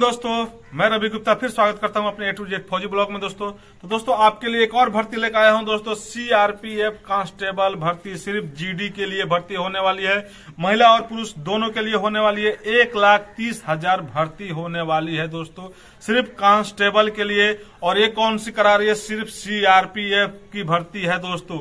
दोस्तों मैं रवि गुप्ता फिर स्वागत करता हूं अपने ए टू जेड फौजी ब्लॉग में दोस्तों तो दोस्तों आपके लिए एक और भर्ती लेकर आया हूं दोस्तों सीआरपीएफ कांस्टेबल भर्ती सिर्फ जीडी के लिए भर्ती होने वाली है महिला और पुरुष दोनों के लिए होने वाली है एक लाख तीस हजार भर्ती होने वाली है दोस्तों सिर्फ कांस्टेबल के लिए और ये कौन सी करा रही है सिर्फ सीआरपीएफ की भर्ती है दोस्तों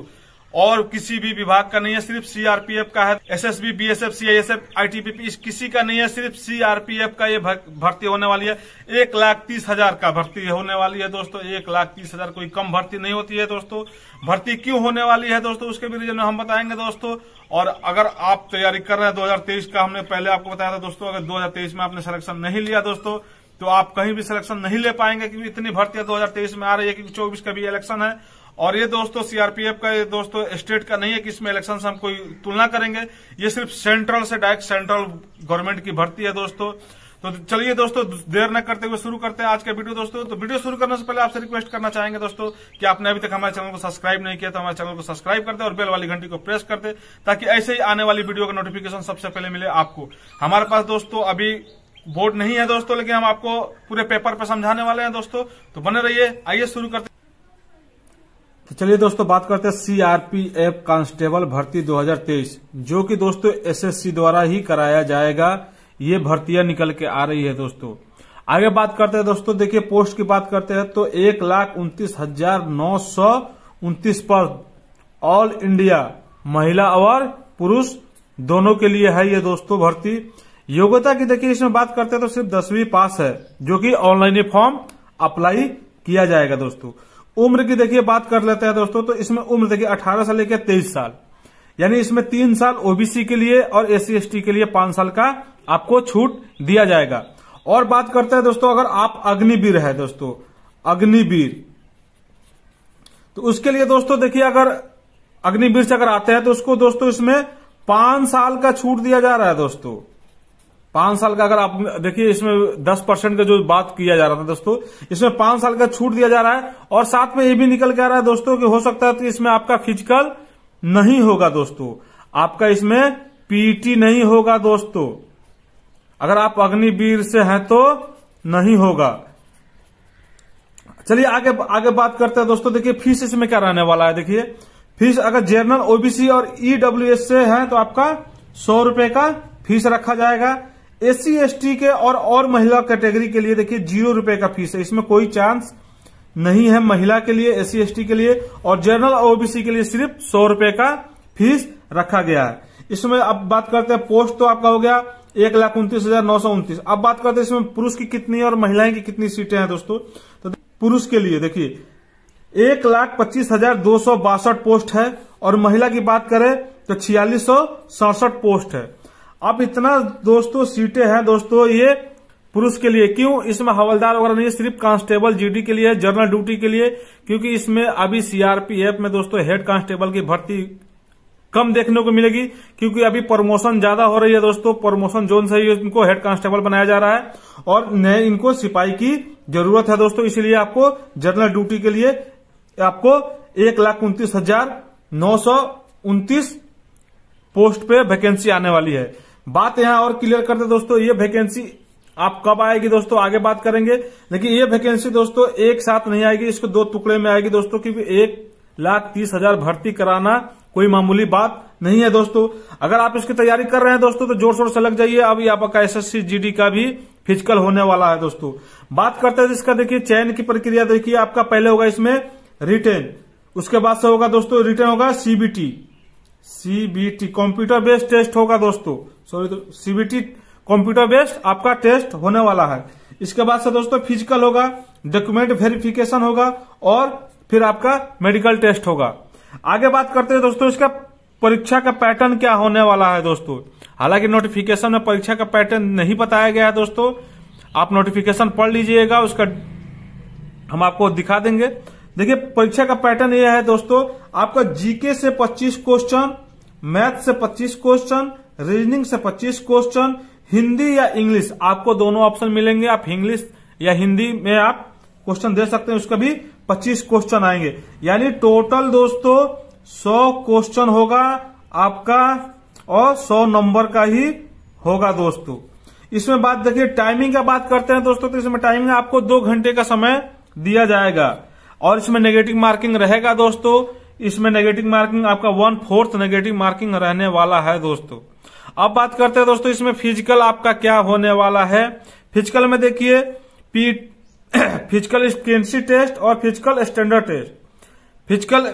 और किसी भी विभाग का नहीं है सिर्फ सीआरपीएफ का है एसएसबी बीएसएफ सीआईएसएफ आईटीपीपी किसी का नहीं है सिर्फ सीआरपीएफ का ये भर्ती होने वाली है एक लाख तीस हजार का भर्ती होने वाली है दोस्तों एक लाख तीस हजार कोई कम भर्ती नहीं होती है दोस्तों भर्ती क्यों होने वाली है दोस्तों उसके भी रीजन हम बताएंगे दोस्तों और अगर आप तैयारी कर रहे हैं दो का हमने पहले आपको बताया था दोस्तों अगर दो में आपने सिलेक्शन नहीं लिया दोस्तों तो आप कहीं भी सिलेक्शन नहीं ले पाएंगे क्योंकि इतनी भर्ती दो हजार में आ रही है क्योंकि चौबीस का भी इलेक्शन है और ये दोस्तों सीआरपीएफ का ये दोस्तों स्टेट का नहीं है कि इसमें इलेक्शन से हम कोई तुलना करेंगे ये सिर्फ सेंट्रल से डायरेक्ट सेंट्रल गवर्नमेंट की भर्ती है दोस्तों तो चलिए दोस्तों देर न करते हुए शुरू करते हैं आज का वीडियो दोस्तों तो वीडियो शुरू करने से पहले आपसे रिक्वेस्ट करना चाहेंगे दोस्तों कि आपने अभी तक हमारे चैनल को सब्सक्राइब नहीं किया तो हमारे चैनल को सब्सक्राइब करते और बेल वाली घंटी को प्रेस करते ताकि ऐसे ही आने वाली वीडियो का नोटिफिकेशन सबसे पहले मिले आपको हमारे पास दोस्तों अभी बोर्ड नहीं है दोस्तों लेकिन हम आपको पूरे पेपर पे समझाने वाले हैं दोस्तों तो बने रहिए आइए शुरू करते चलिए दोस्तों बात करते हैं सीआरपीएफ कांस्टेबल भर्ती 2023 जो कि दोस्तों एसएससी द्वारा ही कराया जाएगा ये भर्तियां निकल के आ रही है दोस्तों आगे बात करते हैं दोस्तों देखिए पोस्ट की बात करते हैं तो एक लाख उन्तीस हजार नौ सौ उन्तीस पर ऑल इंडिया महिला और पुरुष दोनों के लिए है ये दोस्तों भर्ती योग्यता की देखिए इसमें बात करते हैं तो सिर्फ दसवीं पास है जो कि ऑनलाइन फॉर्म अप्लाई किया जाएगा दोस्तों उम्र की देखिए बात कर लेते हैं दोस्तों तो इसमें उम्र देखिए अठारह से लेकर तेईस साल यानी इसमें तीन साल ओबीसी के लिए और एस सी के लिए पांच साल का आपको छूट दिया जाएगा और बात करते हैं दोस्तों अगर आप अग्निवीर है दोस्तों अग्निवीर तो उसके लिए दोस्तों देखिए अगर अग्निवीर से अगर आते हैं तो उसको दोस्तों इसमें पांच साल का छूट दिया जा रहा है दोस्तों पांच साल का अगर आप देखिए इसमें दस परसेंट का जो बात किया जा रहा था दोस्तों इसमें पांच साल का छूट दिया जा रहा है और साथ में ये भी निकल के आ रहा है दोस्तों कि हो सकता है कि इसमें आपका फिजिकल नहीं होगा दोस्तों आपका इसमें पीटी नहीं होगा दोस्तों अगर आप अग्निवीर से हैं तो नहीं होगा चलिए आगे आगे बात करते हैं दोस्तों देखिए फीस इसमें क्या रहने वाला है देखिए फीस अगर जनरल ओबीसी और ईडब्ल्यू से है तो आपका सौ रुपए का फीस रखा जाएगा एस सी के और और महिला कैटेगरी के लिए देखिए जीरो रुपए का फीस है इसमें कोई चांस नहीं है महिला के लिए एस सी के लिए और जनरल ओबीसी के लिए सिर्फ सौ रुपए का फीस रखा गया है इसमें अब बात करते हैं पोस्ट तो आपका हो गया एक लाख उन्तीस हजार नौ सौ उन्तीस अब बात करते हैं इसमें पुरुष की कितनी और महिलाएं की कितनी सीटें हैं दोस्तों तो पुरुष के लिए देखिए एक लाख पच्चीस हजार दो सौ बासठ पोस्ट है और महिला की बात करें तो छियालीस सौ सड़सठ पोस्ट है अब इतना दोस्तों सीटें हैं दोस्तों ये पुरुष के लिए क्यों इसमें हवलदार वगैरह नहीं सिर्फ कांस्टेबल जीडी के लिए जनरल ड्यूटी के लिए क्योंकि इसमें अभी सीआरपीएफ में दोस्तों हेड कांस्टेबल की भर्ती कम देखने को मिलेगी क्योंकि अभी प्रमोशन ज्यादा हो रही है दोस्तों प्रमोशन जोन से ही इनको हेड कांस्टेबल बनाया जा रहा है और नए इनको सिपाही की जरूरत है दोस्तों इसलिए आपको जनरल ड्यूटी के लिए आपको एक लाख उन्तीस हजार नौ सौ उन्तीस पोस्ट पे वैकेंसी आने वाली है बात यहां और क्लियर करते दोस्तों ये वैकेंसी आप कब आएगी दोस्तों आगे बात करेंगे लेकिन ये वैकेंसी दोस्तों एक साथ नहीं आएगी इसको दो टुकड़े में आएगी दोस्तों क्योंकि एक लाख तीस हजार भर्ती कराना कोई मामूली बात नहीं है दोस्तों अगर आप इसकी तैयारी कर रहे हैं दोस्तों तो जोर शोर से लग जाइए अभी आपका एसएससी जीडी का भी फिजिकल होने वाला है दोस्तों बात करते हैं इसका देखिए चयन की प्रक्रिया देखिए आपका पहले होगा इसमें रिटर्न उसके बाद से होगा दोस्तों रिटर्न होगा CBT CBT computer based test होगा दोस्तों सॉरी सीबीटी कंप्यूटर बेस्ड आपका टेस्ट होने वाला है इसके बाद से दोस्तों फिजिकल होगा डॉक्यूमेंट वेरिफिकेशन होगा और फिर आपका मेडिकल टेस्ट होगा आगे बात करते हैं दोस्तों इसका परीक्षा का पैटर्न क्या होने वाला है दोस्तों हालांकि नोटिफिकेशन में परीक्षा का पैटर्न नहीं बताया गया है दोस्तों आप नोटिफिकेशन पढ़ लीजिएगा उसका हम आपको दिखा देंगे देखिए परीक्षा का पैटर्न यह है दोस्तों आपका जीके से 25 क्वेश्चन मैथ से 25 क्वेश्चन रीजनिंग से 25 क्वेश्चन हिंदी या इंग्लिश आपको दोनों ऑप्शन मिलेंगे आप इंग्लिश या हिंदी में आप क्वेश्चन दे सकते हैं उसका भी 25 क्वेश्चन आएंगे यानी टोटल दोस्तों 100 क्वेश्चन होगा आपका और 100 नंबर का ही होगा दोस्तों इसमें बात देखिए टाइमिंग का बात करते हैं दोस्तों तो इसमें टाइमिंग आपको दो घंटे का समय दिया जाएगा और इसमें नेगेटिव मार्किंग रहेगा दोस्तों इसमें नेगेटिव मार्किंग आपका वन फोर्थ नेगेटिव मार्किंग रहने वाला है दोस्तों अब बात करते हैं दोस्तों इसमें फिजिकल आपका क्या होने वाला है फिजिकल में देखिए पी फिजिकल स्टेंसी टेस्ट और physical standard test physical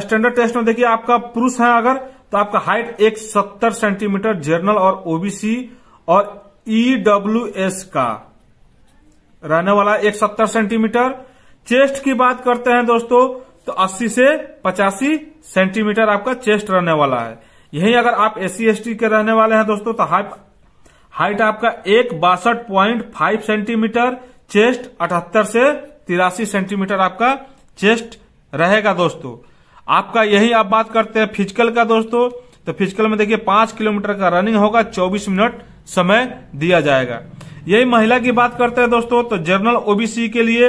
standard test में देखिए आपका पुरुष है अगर तो आपका हाइट एक सत्तर सेंटीमीटर जर्नल और ओबीसी और ईडब्ल्यूएस e का रहने वाला एक सत्तर सेंटीमीटर चेस्ट की बात करते हैं दोस्तों तो 80 से पचासी सेंटीमीटर आपका चेस्ट रहने वाला है यही अगर आप एस सी के रहने वाले हैं दोस्तों तो हाइट हाइट आपका एक बासठ प्वाइंट फाइव सेंटीमीटर चेस्ट अठहत्तर से तिरासी सेंटीमीटर आपका चेस्ट रहेगा दोस्तों आपका यही आप बात करते हैं फिजिकल का दोस्तों तो फिजिकल में देखिए पांच किलोमीटर का रनिंग होगा चौबीस मिनट समय दिया जाएगा यही महिला की बात करते हैं दोस्तों तो जनरल ओबीसी के लिए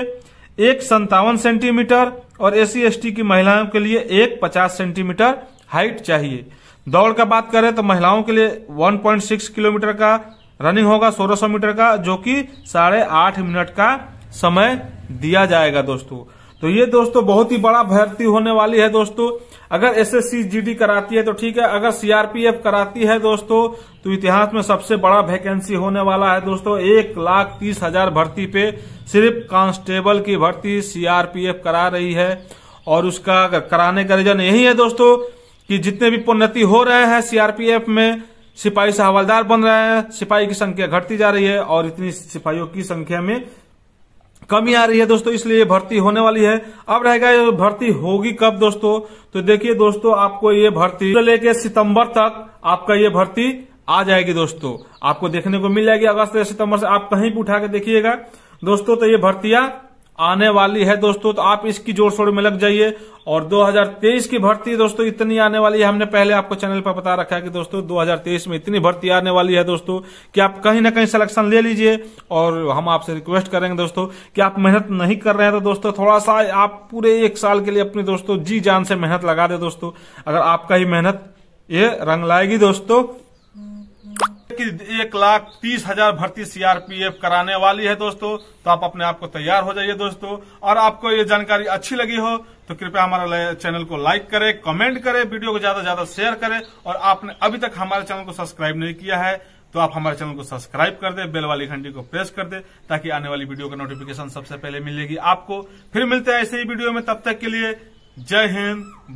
एक संतावन सेंटीमीटर और एस सी की महिलाओं के लिए एक पचास सेंटीमीटर हाइट चाहिए दौड़ का बात करें तो महिलाओं के लिए 1.6 किलोमीटर का रनिंग होगा 1600 मीटर का जो कि साढ़े आठ मिनट का समय दिया जाएगा दोस्तों तो ये दोस्तों बहुत ही बड़ा भर्ती होने वाली है दोस्तों अगर एसएससी जीडी कराती है तो ठीक है अगर सीआरपीएफ कराती है दोस्तों तो इतिहास में सबसे बड़ा वैकेंसी होने वाला है दोस्तों एक लाख तीस हजार भर्ती पे सिर्फ कांस्टेबल की भर्ती सीआरपीएफ करा रही है और उसका कराने का रीजन यही है दोस्तों कि जितने भी प्रोन्नति हो रहे हैं सीआरपीएफ में सिपाही से हवलदार बन रहे हैं सिपाही की संख्या घटती जा रही है और इतनी सिपाहियों की संख्या में कमी आ रही है दोस्तों इसलिए भर्ती होने वाली है अब रहेगा ये भर्ती होगी कब दोस्तों तो देखिए दोस्तों आपको ये भर्ती लेके सितंबर तक आपका ये भर्ती आ जाएगी दोस्तों आपको देखने को मिल जाएगी अगस्त या सितंबर से आप कहीं भी उठा के देखिएगा दोस्तों तो ये भर्तियां आने वाली है दोस्तों तो आप इसकी जोर शोर में लग जाइए और 2023 की भर्ती दोस्तों इतनी आने वाली है हमने पहले आपको चैनल पर बता रखा है कि दोस्तों 2023 में इतनी भर्ती आने वाली है दोस्तों कि आप कहीं ना कहीं सिलेक्शन ले लीजिए और हम आपसे रिक्वेस्ट करेंगे दोस्तों कि आप मेहनत नहीं कर रहे हैं तो दोस्तों थोड़ा सा आप पूरे एक साल के लिए अपनी दोस्तों जी जान से मेहनत लगा दे दोस्तों अगर आपका ही मेहनत ये रंग लाएगी दोस्तों कि एक लाख तीस हजार भर्ती सीआरपीएफ कराने वाली है दोस्तों तो आप अपने आप को तैयार हो जाइए दोस्तों और आपको ये जानकारी अच्छी लगी हो तो कृपया हमारे चैनल को लाइक करें कमेंट करें वीडियो को ज्यादा से ज्यादा शेयर करें और आपने अभी तक हमारे चैनल को सब्सक्राइब नहीं किया है तो आप हमारे चैनल को सब्सक्राइब कर दे बेल वाली घंटी को प्रेस कर दे ताकि आने वाली वीडियो का नोटिफिकेशन सबसे पहले मिलेगी आपको फिर मिलते हैं ऐसे ही वीडियो में तब तक के लिए जय हिंद